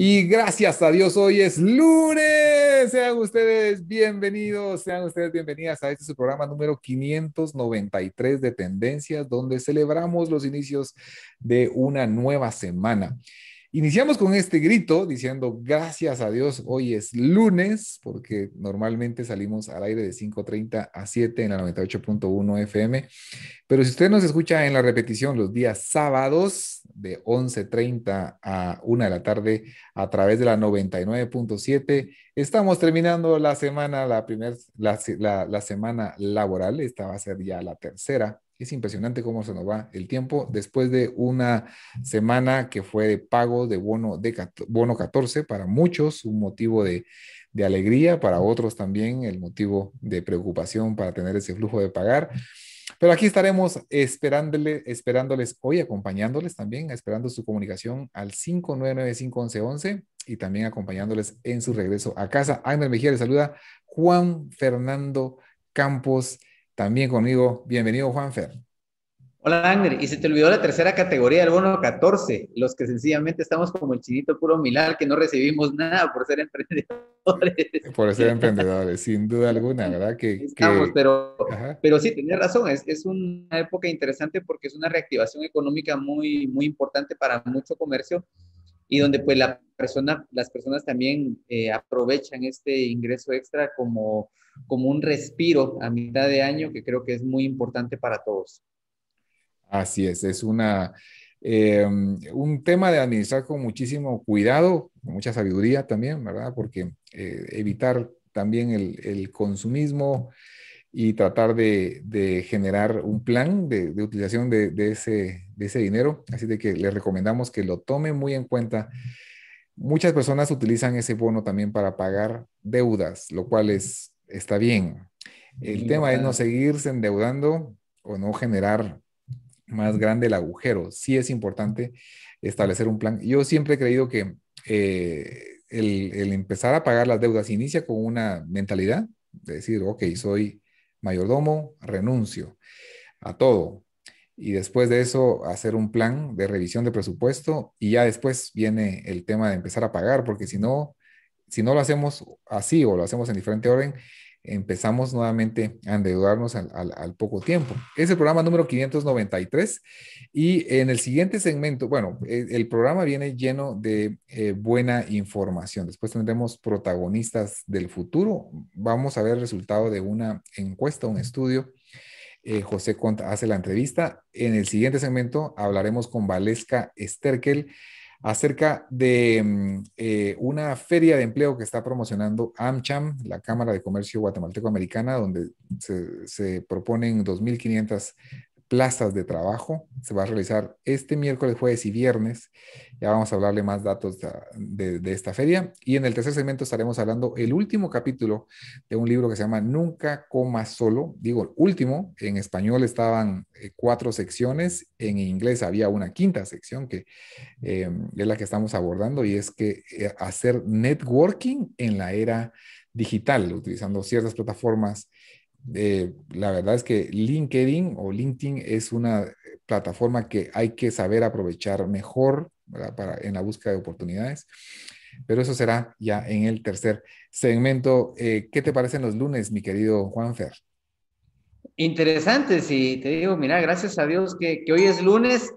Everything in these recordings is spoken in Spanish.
Y gracias a Dios, hoy es lunes. Sean ustedes bienvenidos, sean ustedes bienvenidas a este su programa número 593 de Tendencias, donde celebramos los inicios de una nueva semana. Iniciamos con este grito diciendo gracias a Dios, hoy es lunes, porque normalmente salimos al aire de 5.30 a 7 en la 98.1 FM, pero si usted nos escucha en la repetición los días sábados de 11.30 a 1 de la tarde a través de la 99.7, estamos terminando la semana, la, primer, la, la semana laboral, esta va a ser ya la tercera es impresionante cómo se nos va el tiempo después de una semana que fue de pago de bono, de bono 14 para muchos, un motivo de, alegría, para otros también el motivo de preocupación para tener ese flujo de pagar. Pero aquí estaremos esperándole, esperándoles hoy, acompañándoles también, esperando su comunicación al 599-511 y también acompañándoles en su regreso a casa. Ángel Mejía les saluda Juan Fernando Campos también conmigo. Bienvenido, Juanfer. Hola, Angler, Y se te olvidó la tercera categoría del bono 14, los que sencillamente estamos como el chinito puro milar, que no recibimos nada por ser emprendedores. Por ser emprendedores, sin duda alguna, ¿verdad? Que, estamos, Pero, pero sí, tenés razón, es, es, una época interesante porque es una reactivación económica muy, muy importante para mucho comercio y donde pues la persona, las personas también eh, aprovechan este ingreso extra como como un respiro a mitad de año que creo que es muy importante para todos. Así es, es una, em, un tema de administrar con muchísimo cuidado, con mucha sabiduría también, ¿verdad? Porque eh, evitar también el, consumismo y tratar de, generar un plan de, utilización de, de, ese, dinero. Así de que les recomendamos que lo tome muy en cuenta. Muchas personas utilizan ese bono también para pagar deudas, lo cual es está bien. El tema es no seguirse endeudando o no generar más grande el agujero. Sí es importante establecer un plan. Yo siempre he creído que eh, el, el, empezar a pagar las deudas inicia con una mentalidad de decir, ok, soy mayordomo, renuncio a todo. Y después de eso, hacer un plan de revisión de presupuesto y ya después viene el tema de empezar a pagar, porque si no, si no lo hacemos así o lo hacemos en diferente orden, empezamos nuevamente a endeudarnos al, poco tiempo. Es el programa número 593 y en el siguiente segmento, bueno, eh, el, programa viene lleno de eh, buena información. Después tendremos protagonistas del futuro. Vamos a ver el resultado de una encuesta, un estudio. Eh, José Conta hace la entrevista. En el siguiente segmento hablaremos con Valesca Sterkel acerca de mm, eh, una feria de empleo que está promocionando AmCham, la Cámara de Comercio Guatemalteco-Americana, donde se, se proponen 2.500 plazas de trabajo. Se va a realizar este miércoles, jueves y viernes. Ya vamos a hablarle más datos de, esta feria. Y en el tercer segmento estaremos hablando el último capítulo de un libro que se llama Nunca coma solo. Digo, último, en español estaban eh, cuatro secciones, en inglés había una quinta sección que eh, es la que estamos abordando y es que eh, hacer networking en la era digital, utilizando ciertas plataformas eh, la verdad es que LinkedIn o LinkedIn es una plataforma que hay que saber aprovechar mejor para, en la búsqueda de oportunidades. Pero eso será ya en el tercer segmento. Eh, ¿Qué te parecen los lunes, mi querido Juanfer? Interesante sí. te digo, mira, gracias a Dios que, que hoy es lunes,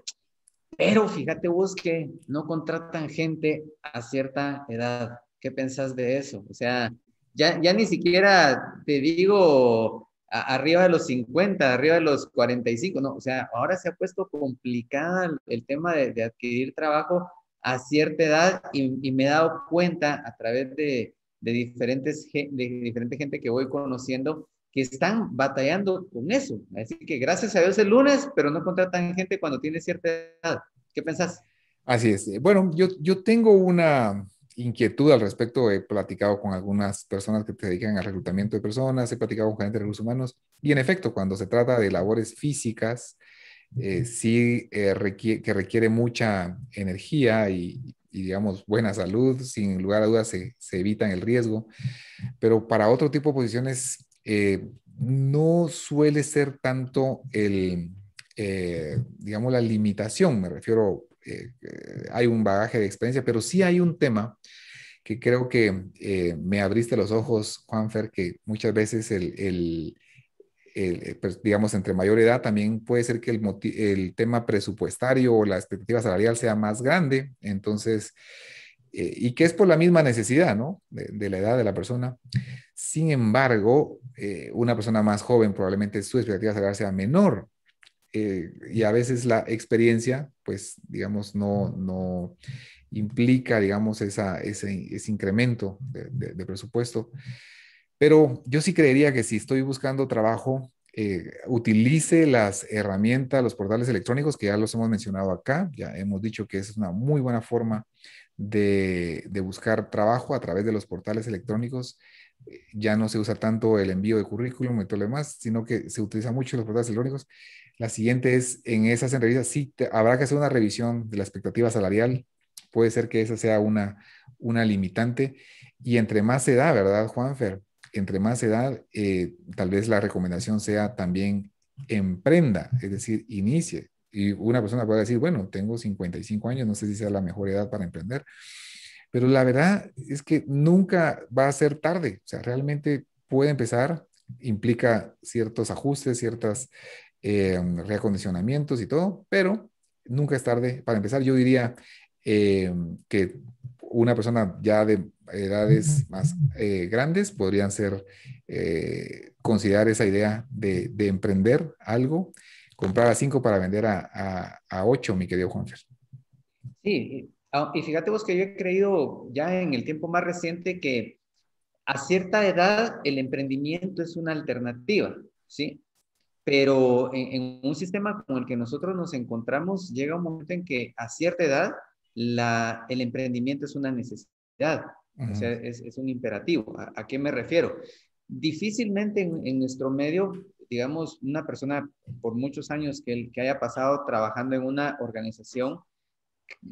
pero fíjate vos que no contratan gente a cierta edad. ¿Qué pensás de eso? O sea, ya, ya ni siquiera te digo arriba de los 50, arriba de los 45, no, o sea, ahora se ha puesto complicada el tema de, adquirir trabajo a cierta edad y, me he dado cuenta a través de, diferentes, de diferente gente que voy conociendo que están batallando con eso. Así que gracias a Dios el lunes, pero no contratan gente cuando tiene cierta edad. ¿Qué pensás? Así es. Bueno, yo, yo tengo una, inquietud al respecto, he platicado con algunas personas que se dedican al reclutamiento de personas, he platicado con gente de recursos humanos y en efecto, cuando se trata de labores físicas, eh, sí eh, requiere, que requiere mucha energía y, digamos buena salud, sin lugar a dudas se, se evitan el riesgo, pero para otro tipo de posiciones eh, no suele ser tanto el, digamos, la limitación, me refiero eh, hay un bagaje de experiencia, pero sí hay un tema que creo que eh, me abriste los ojos, Juanfer, que muchas veces el, eh, pues, digamos, entre mayor edad también puede ser que el, tema presupuestario o la expectativa salarial sea más grande, entonces, y que es por la misma necesidad, ¿no? De, la edad de la persona. Sin embargo, una persona más joven probablemente su expectativa salarial sea menor, eh, y a veces la experiencia, pues, digamos, no, no implica, digamos, ese, ese incremento de, presupuesto. Pero yo sí creería que si estoy buscando trabajo, eh, utilice las herramientas, los portales electrónicos, que ya los hemos mencionado acá, ya hemos dicho que es una muy buena forma de, de buscar trabajo a través de los portales electrónicos eh, ya no se usa tanto el envío de currículum y todo lo demás, sino que se utiliza mucho los portales electrónicos. La siguiente es, en esas entrevistas, sí, habrá que hacer una revisión de la expectativa salarial. Puede ser que esa sea una, una limitante. Y entre más edad, ¿verdad, Juanfer? Entre más edad, eh, tal vez la recomendación sea también emprenda, es decir, inicie. Y una persona puede decir, bueno, tengo 55 años, no sé si sea la mejor edad para emprender. Pero la verdad es que nunca va a ser tarde. O sea, realmente puede empezar, implica ciertos ajustes, ciertas Em, reacondicionamientos y todo, pero nunca es tarde para empezar. Yo diría em, que una persona ya de edades más eh, grandes podrían ser, eh, considerar esa idea de, emprender algo, comprar a cinco para vender a, a, a ocho, mi querido Juanfer. Sí, ah, y fíjate vos que yo he creído ya en el tiempo más reciente que a cierta edad el emprendimiento es una alternativa, ¿sí? Pero en, un sistema con el que nosotros nos encontramos, llega un momento en que a cierta edad la, el emprendimiento es una necesidad, o sea, es, un imperativo. ¿A, qué me refiero? Difícilmente en, nuestro medio, digamos, una persona por muchos años que, que haya pasado trabajando en una organización,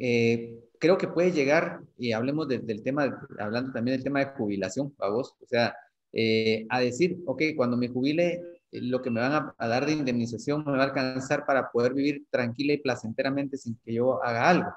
eh, creo que puede llegar, y hablemos del tema, hablando también del tema de jubilación, a vos, o sea, eh, a decir, ok, cuando me jubile lo que me van a, dar de indemnización me va a alcanzar para poder vivir tranquila y placenteramente sin que yo haga algo.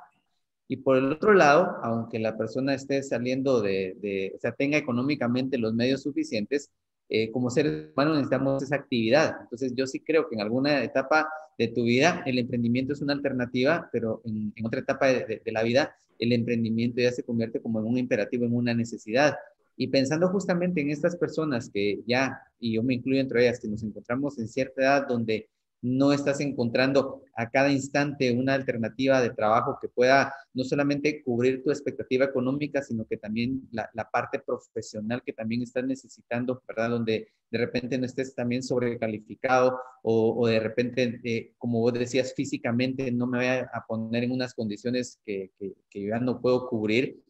Y por el otro lado, aunque la persona esté saliendo de, de o sea, tenga económicamente los medios suficientes, eh, como seres humanos necesitamos esa actividad. Entonces yo sí creo que en alguna etapa de tu vida el emprendimiento es una alternativa, pero en, otra etapa de la vida el emprendimiento ya se convierte como en un imperativo, en una necesidad y pensando justamente en estas personas que ya, y yo me incluyo entre ellas, que nos encontramos en cierta edad donde no estás encontrando a cada instante una alternativa de trabajo que pueda no solamente cubrir tu expectativa económica, sino que también la, parte profesional que también estás necesitando, ¿verdad? Donde de repente no estés también sobrecalificado o, de repente, eh, como vos decías, físicamente no me voy a poner en unas condiciones que, yo ya no puedo cubrir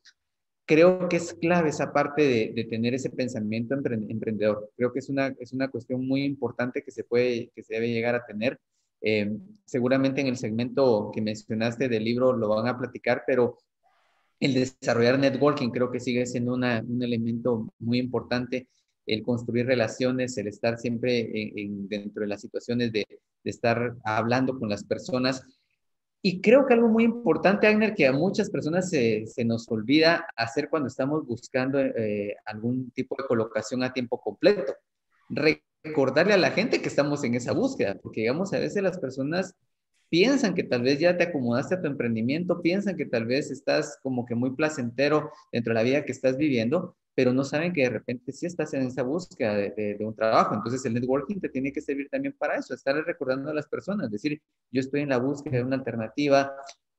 creo que es clave esa parte de, de tener ese pensamiento emprendedor. Creo que es una, es una cuestión muy importante que se, puede, que se debe llegar a tener. Em, seguramente en el segmento que mencionaste del libro lo van a platicar, pero el desarrollar networking creo que sigue siendo un elemento muy importante, el construir relaciones, el estar siempre dentro de las situaciones de, de estar hablando con las personas y creo que algo muy importante, Agner, que a muchas personas se, nos olvida hacer cuando estamos buscando eh, algún tipo de colocación a tiempo completo. Recordarle a la gente que estamos en esa búsqueda, porque digamos, a veces las personas piensan que tal vez ya te acomodaste a tu emprendimiento, piensan que tal vez estás como que muy placentero dentro de la vida que estás viviendo, pero no saben que de repente sí estás en esa búsqueda de, un trabajo. Entonces el networking te tiene que servir también para eso, estar recordando a las personas, decir, yo estoy en la búsqueda de una alternativa,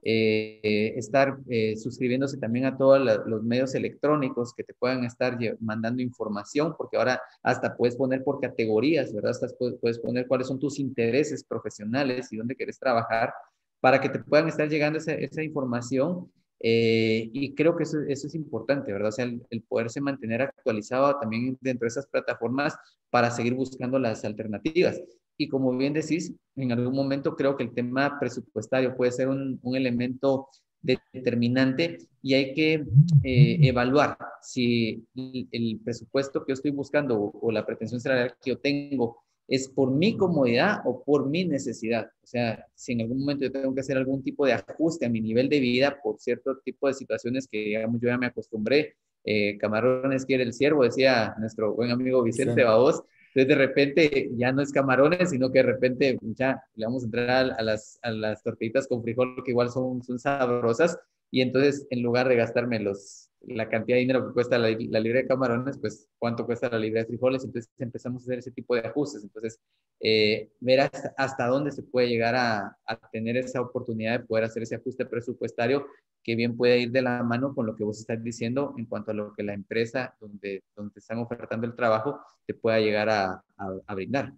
eh, estar eh, suscribiéndose también a todos los medios electrónicos que te puedan estar mandando información, porque ahora hasta puedes poner por categorías, ¿verdad? puedes, puedes poner cuáles son tus intereses profesionales y dónde quieres trabajar para que te puedan estar llegando esa, esa información eh, y creo que eso, es importante, ¿verdad? O sea, el, poderse mantener actualizado también dentro de esas plataformas para seguir buscando las alternativas. Y como bien decís, en algún momento creo que el tema presupuestario puede ser un, elemento determinante y hay que eh, evaluar si el, presupuesto que yo estoy buscando o la pretensión salarial que yo tengo es por mi comodidad o por mi necesidad. O sea, si en algún momento yo tengo que hacer algún tipo de ajuste a mi nivel de vida por cierto tipo de situaciones que digamos, yo ya me acostumbré, eh, camarones quiere el ciervo, decía nuestro buen amigo Vicente sí. Entonces, de repente ya no es camarones, sino que de repente ya le vamos a entrar a, las, a las tortillitas con frijol, que igual son, son sabrosas, y entonces, en lugar de gastarme los, la cantidad de dinero que cuesta la, la de camarones, pues cuánto cuesta la libra de frijoles. Entonces empezamos a hacer ese tipo de ajustes. Entonces, eh, ver hasta, dónde se puede llegar a, tener esa oportunidad de poder hacer ese ajuste presupuestario que bien puede ir de la mano con lo que vos estás diciendo en cuanto a lo que la empresa donde, donde están ofertando el trabajo te pueda llegar a, a brindar.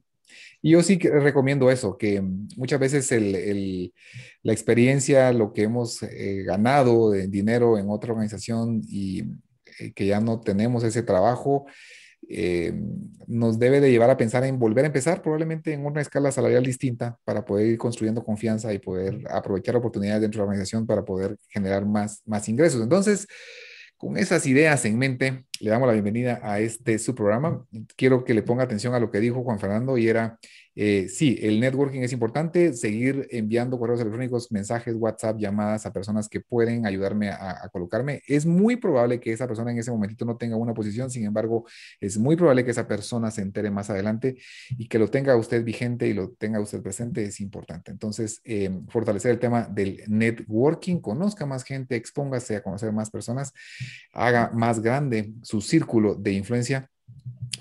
Y yo sí recomiendo eso, que muchas veces la experiencia, lo que hemos eh, ganado de dinero en otra organización y eh, que ya no tenemos ese trabajo, eh, nos debe de llevar a pensar en volver a empezar probablemente en una escala salarial distinta para poder ir construyendo confianza y poder aprovechar oportunidades dentro de la organización para poder generar más ingresos. Entonces, con esas ideas en mente, le damos la bienvenida a este su programa. Quiero que le ponga atención a lo que dijo Juan Fernando y era, eh, sí, el networking es importante, seguir enviando correos electrónicos, mensajes, WhatsApp, llamadas a personas que pueden ayudarme a, colocarme. Es muy probable que esa persona en ese momentito no tenga una posición, sin embargo, es muy probable que esa persona se entere más adelante y que lo tenga usted vigente y lo tenga usted presente es importante. Entonces, eh, fortalecer el tema del networking, conozca más gente, expóngase a conocer más personas, haga más grande su círculo de influencia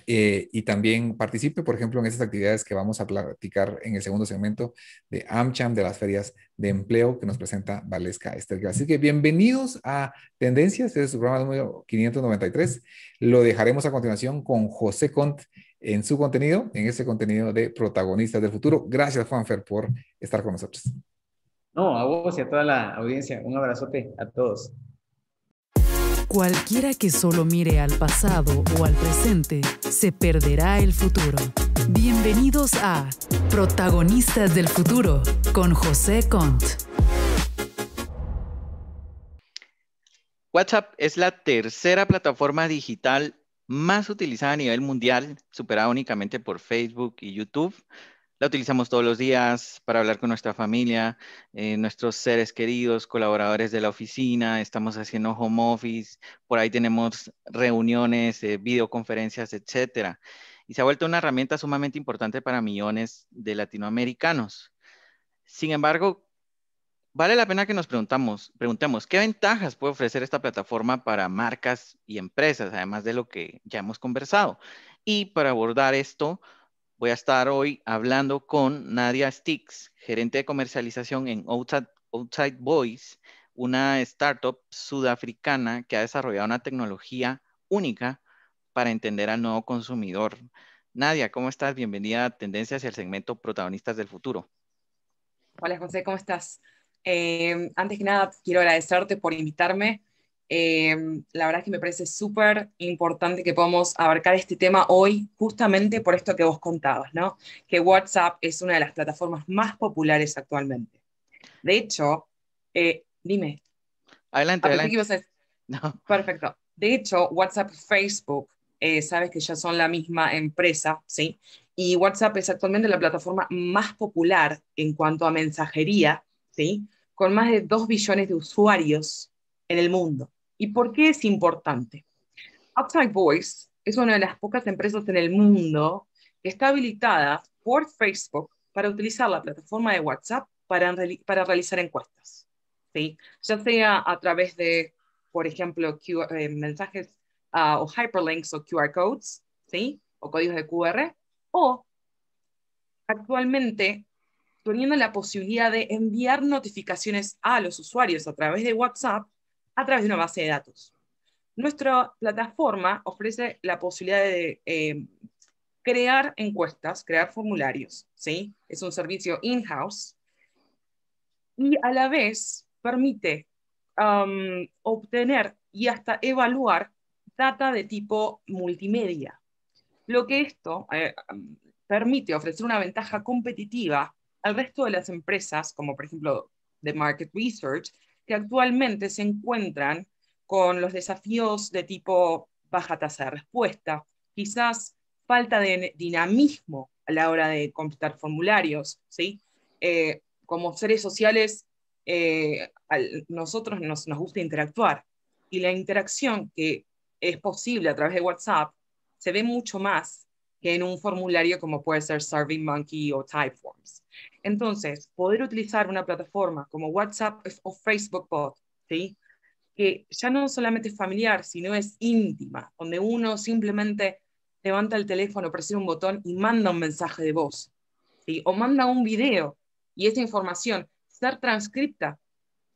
eh, y también participe, por ejemplo, en esas actividades que vamos a platicar en el segundo segmento de AmCham, de las ferias de empleo que nos presenta Valesca Estelga. Así que bienvenidos a Tendencias, este es su programa número 593. Lo dejaremos a continuación con José Cont en su contenido, en ese contenido de Protagonistas del Futuro. Gracias, Juanfer, por estar con nosotros. No, a vos y a toda la audiencia. Un abrazote a todos. Cualquiera que solo mire al pasado o al presente se perderá el futuro. Bienvenidos a Protagonistas del Futuro con José Cont. WhatsApp es la tercera plataforma digital más utilizada a nivel mundial, superada únicamente por Facebook y YouTube, la utilizamos todos los días para hablar con nuestra familia, eh, nuestros seres queridos, colaboradores de la oficina, estamos haciendo home office, por ahí tenemos reuniones, eh, videoconferencias, etc. Y se ha vuelto una herramienta sumamente importante para millones de latinoamericanos. Sin embargo, vale la pena que nos preguntamos, preguntemos, ¿qué ventajas puede ofrecer esta plataforma para marcas y empresas, además de lo que ya hemos conversado? Y para abordar esto, Voy a estar hoy hablando con Nadia Stix, gerente de comercialización en Outside, Outside Voice, una startup sudafricana que ha desarrollado una tecnología única para entender al nuevo consumidor. Nadia, ¿cómo estás? Bienvenida a Tendencias y al segmento Protagonistas del Futuro. Hola José, ¿cómo estás? Eh, antes que nada, quiero agradecerte por invitarme. Em, la verdad es que me parece súper importante que podamos abarcar este tema hoy, justamente por esto que vos contabas, ¿no? Que WhatsApp es una de las plataformas más populares actualmente. De hecho, eh, dime. Adelante, ah, adelante. Perfecto. De hecho, WhatsApp y Facebook, eh, sabes que ya son la misma empresa, ¿sí? Y WhatsApp es actualmente la plataforma más popular en cuanto a mensajería, ¿sí? Con más de 2 billones de usuarios en el mundo. ¿Y por qué es importante? Outside Voice es una de las pocas empresas en el mundo que está habilitada por Facebook para utilizar la plataforma de WhatsApp para, realizar encuestas. ¿sí? Ya sea a través de, por ejemplo, eh, mensajes o hyperlinks o QR codes, ¿sí? o códigos de QR, o actualmente teniendo la posibilidad de enviar notificaciones a los usuarios a través de WhatsApp a través de una base de datos. Nuestra plataforma ofrece la posibilidad de eh, crear encuestas, crear formularios, ¿sí? Es un servicio in-house y a la vez permite um, obtener y hasta evaluar data de tipo multimedia. Lo que esto eh, um, permite ofrecer una ventaja competitiva al resto de las empresas, como por ejemplo The Market Research, que actualmente se encuentran con los desafíos de tipo baja tasa de respuesta, quizás falta de dinamismo a la hora de completar formularios, ¿sí? Eh, como seres sociales, eh, a nosotros nos gusta interactuar y la interacción que es posible a través de WhatsApp se ve mucho más que en un formulario como puede ser Survey Monkey o Typeforms. Entonces, poder utilizar una plataforma como WhatsApp o Facebook Bot, ¿sí? que ya no solamente es familiar, sino es íntima, donde uno simplemente levanta el teléfono, presiona un botón y manda un mensaje de voz, o manda un video, y esa información ser transcripta,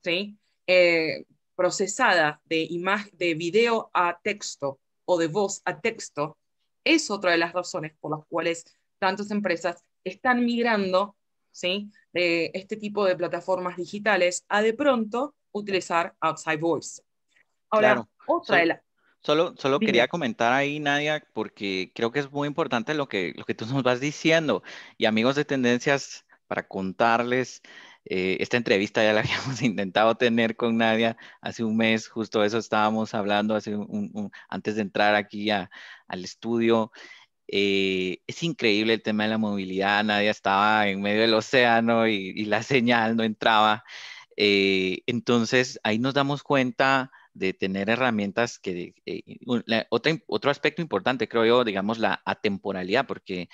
¿sí? Eh, procesada de, de video a texto o de voz a texto, es otra de las razones por las cuales tantas empresas están migrando ¿sí? de este tipo de plataformas digitales a de pronto utilizar Outside Voice. Ahora, otra de las... Solo, solo quería comentar ahí, Nadia, porque creo que es muy importante lo que, lo que tú nos vas diciendo. Y amigos de Tendencias, para contarles, eh, esta entrevista ya la habíamos intentado tener con Nadia hace un mes, justo eso estábamos hablando hace un, antes de entrar aquí a, al estudio. Eh, es increíble el tema de la movilidad, Nadia estaba en medio del océano y, la señal no entraba. Eh, entonces, ahí nos damos cuenta de tener herramientas que... otro aspecto importante, creo yo, digamos, la atemporalidad, porque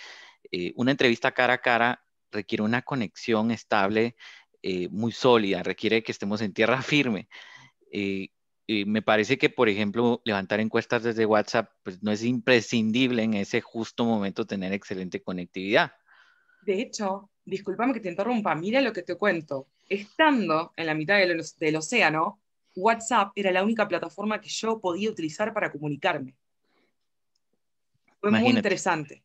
una entrevista cara a cara requiere una conexión estable eh, muy sólida, requiere que estemos en tierra firme. y eh, eh, me parece que, por ejemplo, levantar encuestas desde WhatsApp pues, no es imprescindible en ese justo momento tener excelente conectividad. De hecho, discúlpame que te interrumpa, mira lo que te cuento. Estando en la mitad del, océano, WhatsApp era la única plataforma que yo podía utilizar para comunicarme. Fue muy interesante.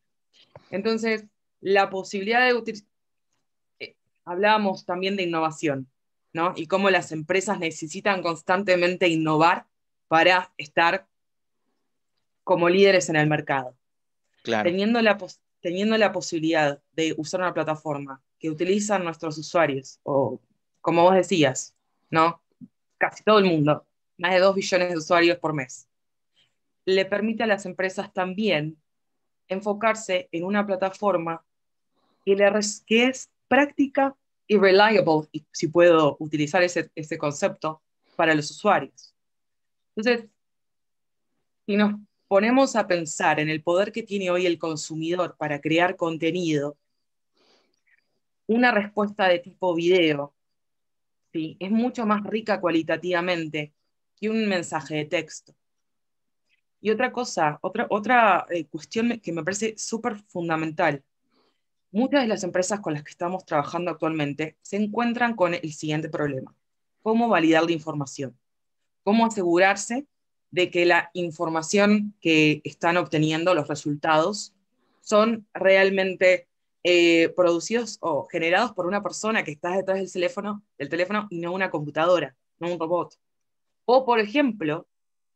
Entonces, la posibilidad de, hablábamos también de innovación, ¿no? Y cómo las empresas necesitan constantemente innovar para estar como líderes en el mercado. Teniendo, la teniendo la posibilidad de usar una plataforma que utilizan nuestros usuarios, o como vos decías, ¿no? Casi todo el mundo, más de 2 billones de usuarios por mes, le permite a las empresas también enfocarse en una plataforma que, le que es práctica y reliable, si puedo utilizar ese, concepto, para los usuarios. Entonces, si nos ponemos a pensar en el poder que tiene hoy el consumidor para crear contenido, una respuesta de tipo video ¿sí? es mucho más rica cualitativamente que un mensaje de texto. Y otra cosa, otra, otra eh, cuestión que me parece súper fundamental, Muchas de las empresas con las que estamos trabajando actualmente se encuentran con el siguiente problema. ¿Cómo validar la información? ¿Cómo asegurarse de que la información que están obteniendo, los resultados, son realmente eh, producidos o generados por una persona que está detrás del teléfono, del teléfono y no una computadora, no un robot? O, por ejemplo,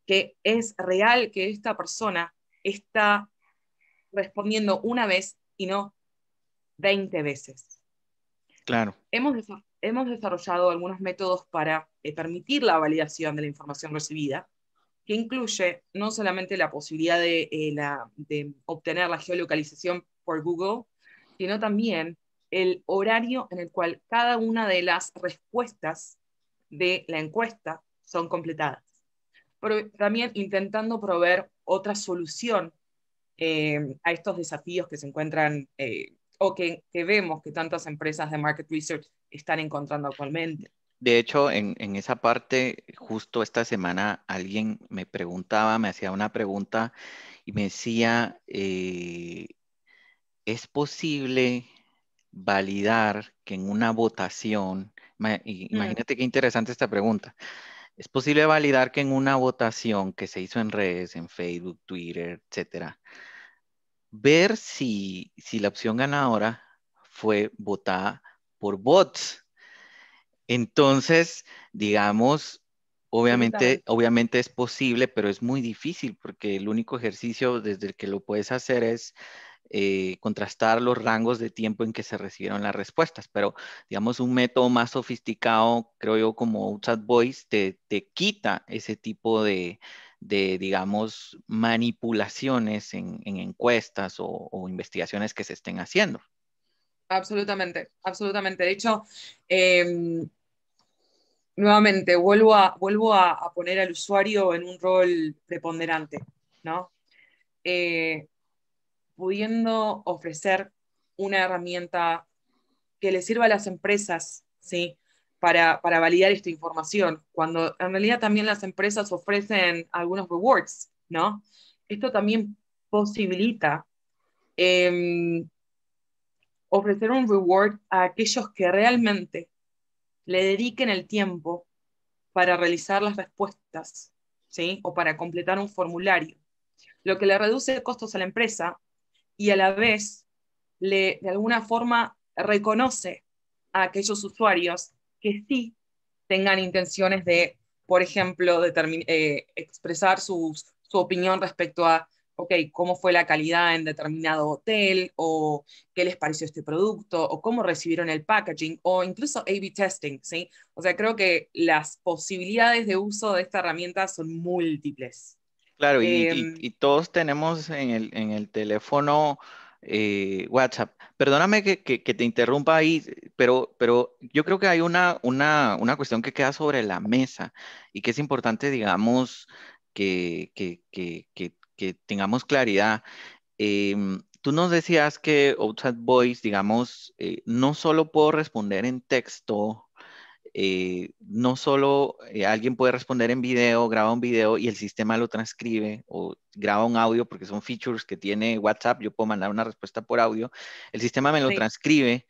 que es real que esta persona está respondiendo una vez y no 20 veces. Claro. Hemos, hemos desarrollado algunos métodos para eh, permitir la validación de la información recibida, que incluye no solamente la posibilidad de, eh, la, de obtener la geolocalización por Google, sino también el horario en el cual cada una de las respuestas de la encuesta son completadas. Pero también intentando proveer otra solución eh, a estos desafíos que se encuentran o que, que, vemos que tantas empresas de market research están encontrando actualmente. De hecho, en, en esa parte, justo esta semana alguien me preguntaba, me hacía una pregunta y me decía, eh, ¿es posible validar que en una votación, mm. imagínate qué interesante esta pregunta, ¿es posible validar que en una votación que se hizo en redes, en Facebook, Twitter, etcétera, ver si, la opción ganadora fue votada por bots. Entonces, digamos, Obviamente, obviamente es posible, pero es muy difícil porque el único ejercicio desde el que lo puedes hacer es eh, contrastar los rangos de tiempo en que se recibieron las respuestas. Pero, digamos, un método más sofisticado, creo yo, como Outside Voice, te quita ese tipo de, de, digamos, manipulaciones en, encuestas o, investigaciones que se estén haciendo. Absolutamente, absolutamente. De hecho, em, nuevamente, vuelvo, a, vuelvo a, poner al usuario en un rol preponderante, ¿no? Eh, pudiendo ofrecer una herramienta que le sirva a las empresas, ¿sí? para, para, validar esta información, cuando en realidad también las empresas ofrecen algunos rewards, ¿no? Esto también posibilita em, ofrecer un reward a aquellos que realmente le dediquen el tiempo para realizar las respuestas, ¿sí? O para completar un formulario, lo que le reduce costos a la empresa y a la vez le, de alguna forma reconoce a aquellos usuarios que sí tengan intenciones de, por ejemplo, eh, expresar su, opinión respecto a, ok, cómo fue la calidad en determinado hotel, o qué les pareció este producto, o cómo recibieron el packaging, o incluso A-B testing, ¿sí? O sea, creo que las posibilidades de uso de esta herramienta son múltiples. Claro, y, em. todos tenemos en el, en el teléfono eh, WhatsApp. Perdóname que, te interrumpa ahí, pero, pero yo creo que hay una, una, una, cuestión que queda sobre la mesa y que es importante, digamos, que, que tengamos claridad. Em, tú nos decías que WhatsApp Voice, digamos, eh, no solo puedo responder en texto eh, no solo eh, alguien puede responder en video, graba un video y el sistema lo transcribe o graba un audio, porque son features que tiene WhatsApp, yo puedo mandar una respuesta por audio, el sistema me lo transcribe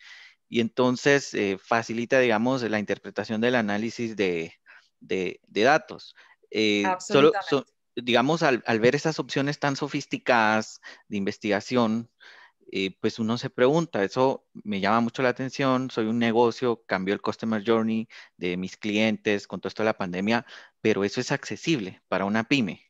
y entonces eh, facilita, digamos, la interpretación del análisis de, datos. Absolutamente. Solo, digamos, al, al ver esas opciones tan sofisticadas de investigación, eh, pues uno se pregunta, eso me llama mucho la atención, soy un negocio, cambió el customer journey de mis clientes con todo esto de la pandemia, pero eso es accesible para una pyme.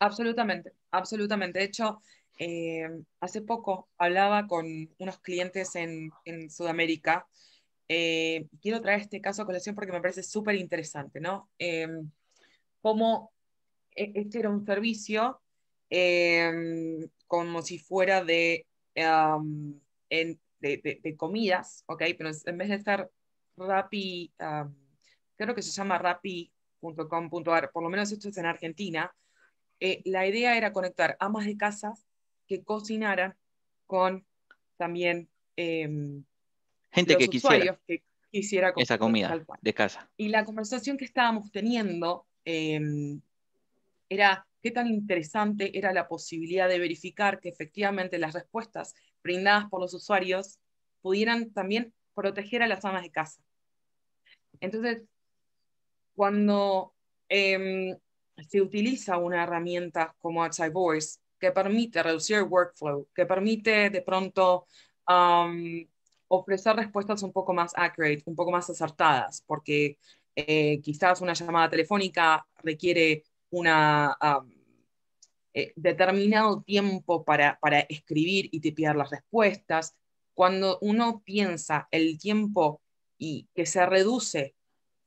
absolutamente, absolutamente. De hecho, eh, hace poco hablaba con unos clientes en, Sudamérica. Eh, quiero traer este caso a colación porque me parece súper interesante, ¿no? como e-, este era un servicio como si fuera de de, comidas, ¿ok? Pero en vez de estar Rappi, creo que se llama Rappi.com.ar, por lo menos esto es en Argentina, eh, la idea era conectar amas de casas que cocinaran con también em, gente que quisiera. que quisiera esa comida de casa. Y la conversación que estábamos teniendo em, era qué tan interesante era la posibilidad de verificar que efectivamente las respuestas brindadas por los usuarios pudieran también proteger a las amas de casa. Entonces, cuando em, se utiliza una herramienta como Outside Voice que permite reducir el workflow, que permite de pronto ofrecer respuestas un poco más accurate, un poco más acertadas, porque eh, quizás una llamada telefónica requiere una, eh, determinado tiempo para, escribir y tipear las respuestas, cuando uno piensa el tiempo y que se reduce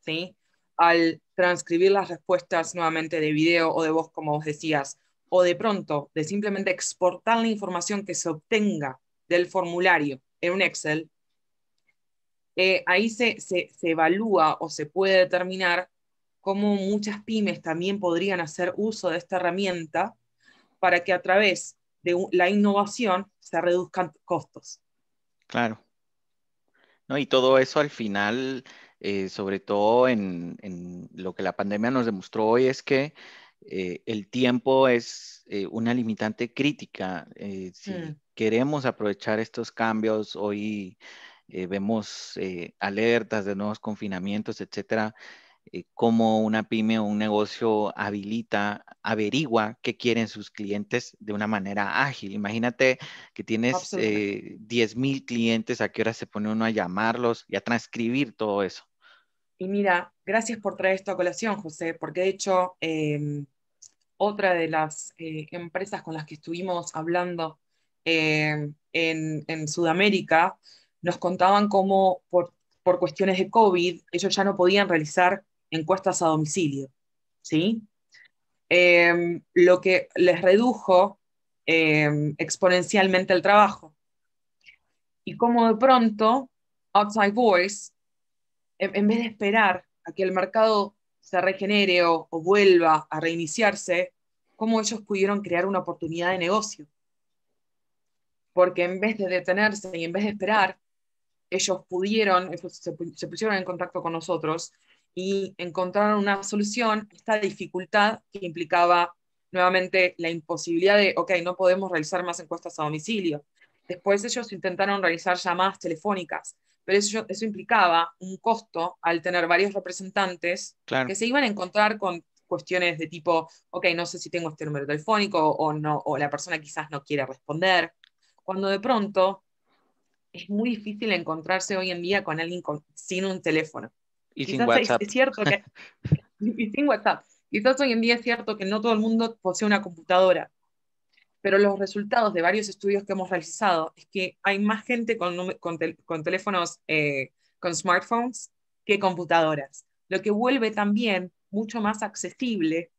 ¿sí? al transcribir las respuestas nuevamente de video o de voz, como vos decías, o de pronto de simplemente exportar la información que se obtenga del formulario en un Excel, eh, ahí se, evalúa o se puede determinar cómo muchas pymes también podrían hacer uso de esta herramienta para que a través de la innovación se reduzcan costos. Claro. No, y todo eso al final, eh, sobre todo en, en, lo que la pandemia nos demostró hoy, es que eh, el tiempo es eh, una limitante crítica. si mm. queremos aprovechar estos cambios, hoy vemos alertas de nuevos confinamientos, etcétera eh, cómo una pyme o un negocio habilita, averigua qué quieren sus clientes de una manera ágil. Imagínate que tienes 10.000 eh, clientes, a qué hora se pone uno a llamarlos y a transcribir todo eso. Y mira, gracias por traer esto a colación, José, porque de hecho, em, otra de las eh, empresas con las que estuvimos hablando em, en, Sudamérica, nos contaban cómo por por cuestiones de COVID, ellos ya no podían realizar encuestas a domicilio. ¿sí? Em, lo que les redujo em, exponencialmente el trabajo. Y cómo de pronto, Outside Voice, en, vez de esperar a que el mercado se regenere o, vuelva a reiniciarse, cómo ellos pudieron crear una oportunidad de negocio. Porque en vez de detenerse y en vez de esperar, ellos pudieron, se pusieron en contacto con nosotros y encontraron una solución a esta dificultad que implicaba nuevamente la imposibilidad de, ok, no podemos realizar más encuestas a domicilio. Después ellos intentaron realizar llamadas telefónicas, pero eso, eso implicaba un costo al tener varios representantes que se iban a encontrar con cuestiones de tipo, ok, no sé si tengo este número telefónico o no, o la persona quizás no quiere responder, cuando de pronto es muy difícil encontrarse hoy en día con alguien sin un teléfono. Y Quizás sin WhatsApp. Es, cierto y sin WhatsApp. Quizás hoy en día es cierto que no todo el mundo posee una computadora, pero los resultados de varios estudios que hemos realizado es que hay más gente con, con, teléfonos, eh, con smartphones, que computadoras, lo que vuelve también mucho más accesible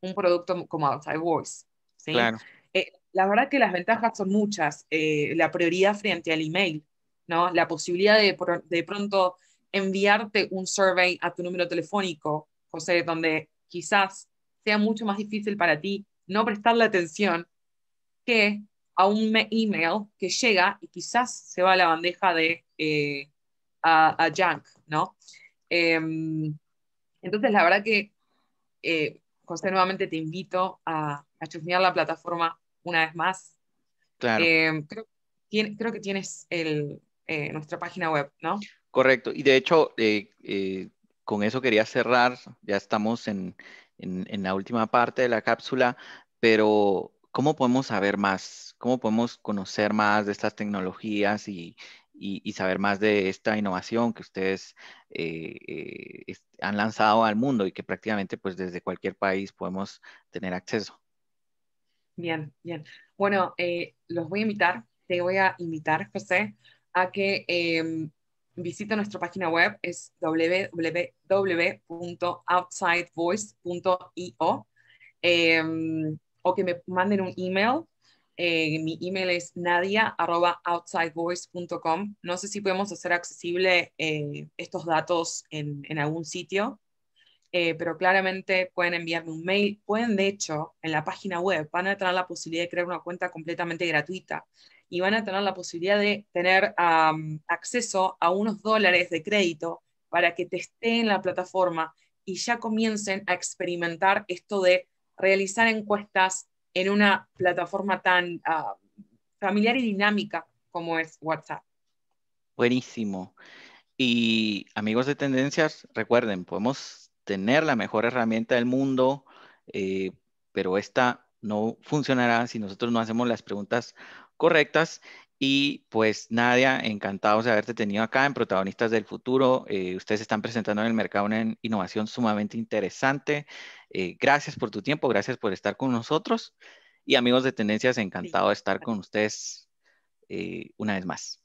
un producto como Outside Voice. Claro. Eh, la verdad que las ventajas son muchas. Eh, la prioridad frente al email, ¿no? la posibilidad de, de pronto enviarte un survey a tu número telefónico, José, donde quizás sea mucho más difícil para ti no prestarle atención que a un email que llega y quizás se va a la bandeja de eh, a, junk, ¿no? Em, entonces, la verdad que, eh, José, nuevamente te invito a, a chusmear la plataforma una vez más. Claro. Em, creo que tienes el, eh, nuestra página web, ¿no? Correcto. Y de hecho, eh, eh, con eso quería cerrar. Ya estamos en, la última parte de la cápsula, pero ¿cómo podemos saber más? ¿Cómo podemos conocer más de estas tecnologías y, y saber más de esta innovación que ustedes han lanzado al mundo y que prácticamente pues desde cualquier país podemos tener acceso? Bien, bien. Bueno, los voy a invitar, te voy a invitar, José, a que em, visiten nuestra página web, es www.outsidevoice.io, em, o que me manden un email. Eh, mi email es nadia.outsidevoice.com. No sé si podemos hacer accesible eh, estos datos en, algún sitio, eh, pero claramente pueden enviarme un mail, pueden de hecho en la página web, van a tener la posibilidad de crear una cuenta completamente gratuita y van a tener la posibilidad de tener acceso a unos dólares de crédito para que te en la plataforma y ya comiencen a experimentar esto de realizar encuestas en una plataforma tan familiar y dinámica como es WhatsApp. Buenísimo. Y amigos de tendencias, recuerden, podemos tener la mejor herramienta del mundo, eh, pero esta no funcionará si nosotros no hacemos las preguntas correctas. Y pues Nadia, encantados de haberte tenido acá en Protagonistas del Futuro. Eh, ustedes están presentando en el mercado una innovación sumamente interesante. Eh, gracias por tu tiempo, gracias por estar con nosotros. Y amigos de Tendencias, encantado de estar con ustedes eh, una vez más.